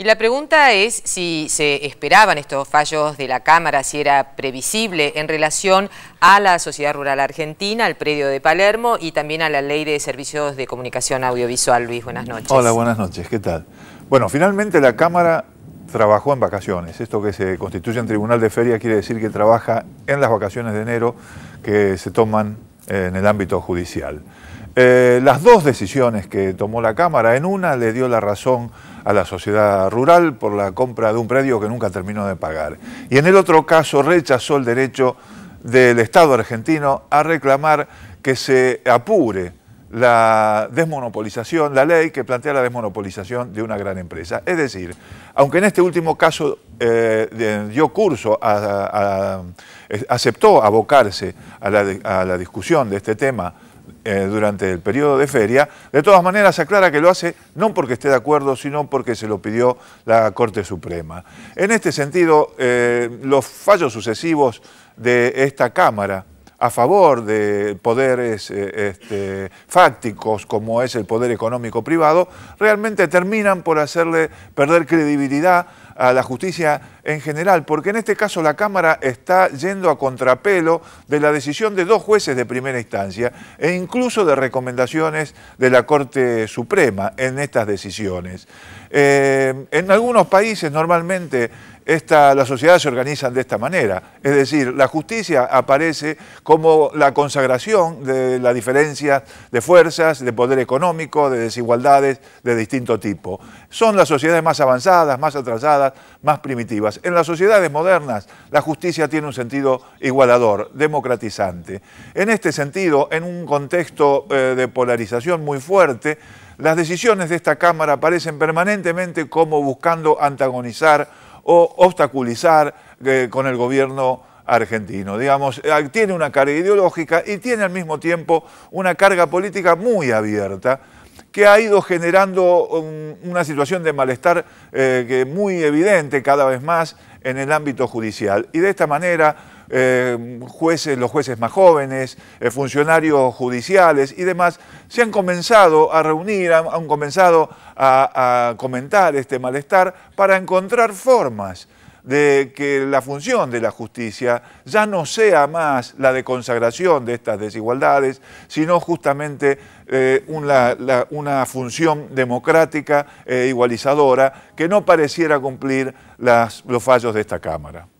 Y la pregunta es si se esperaban estos fallos de la Cámara, si era previsible en relación a la sociedad rural argentina, al predio de Palermo y también a la ley de servicios de comunicación audiovisual. Luis, buenas noches. Hola, buenas noches. ¿Qué tal? Bueno, finalmente la Cámara trabajó en vacaciones. Esto que se constituye en tribunal de feria quiere decir que trabaja en las vacaciones de enero que se toman en el ámbito judicial. Eh, las dos decisiones que tomó la Cámara, en una le dio la razón a la sociedad rural por la compra de un predio que nunca terminó de pagar. Y en el otro caso rechazó el derecho del Estado argentino a reclamar que se apure la desmonopolización, la ley que plantea la desmonopolización de una gran empresa. Es decir, aunque en este último caso eh, dio curso, a, aceptó abocarse a la, discusión de este tema eh, durante el periodo de feria, de todas maneras aclara que lo hace no porque esté de acuerdo, sino porque se lo pidió la Corte Suprema. En este sentido, eh, los fallos sucesivos de esta Cámara, a favor de poderes eh, este, fácticos como es el poder económico privado, realmente terminan por hacerle perder credibilidad a la justicia en general, porque en este caso la Cámara está yendo a contrapelo de la decisión de dos jueces de primera instancia e incluso de recomendaciones de la Corte Suprema en estas decisiones. Eh, en algunos países normalmente las sociedades se organizan de esta manera, es decir, la justicia aparece como la consagración de la diferencia de fuerzas, de poder económico, de desigualdades de distinto tipo. Son las sociedades más avanzadas, más atrasadas, más primitivas. En las sociedades modernas, la justicia tiene un sentido igualador, democratizante. En este sentido, en un contexto eh, de polarización muy fuerte, las decisiones de esta Cámara parecen permanentemente como buscando antagonizar o obstaculizar eh, con el gobierno argentino. Digamos, eh, tiene una carga ideológica y tiene al mismo tiempo una carga política muy abierta que ha ido generando una situación de malestar eh, que muy evidente cada vez más en el ámbito judicial. Y de esta manera, eh, jueces, los jueces más jóvenes, eh, funcionarios judiciales y demás, se han comenzado a reunir, han, comenzado a comentar este malestar para encontrar formas de que la función de la justicia ya no sea más la de consagración de estas desigualdades, sino justamente eh, una, función democrática e igualizadora que no pareciera cumplir los fallos de esta Cámara.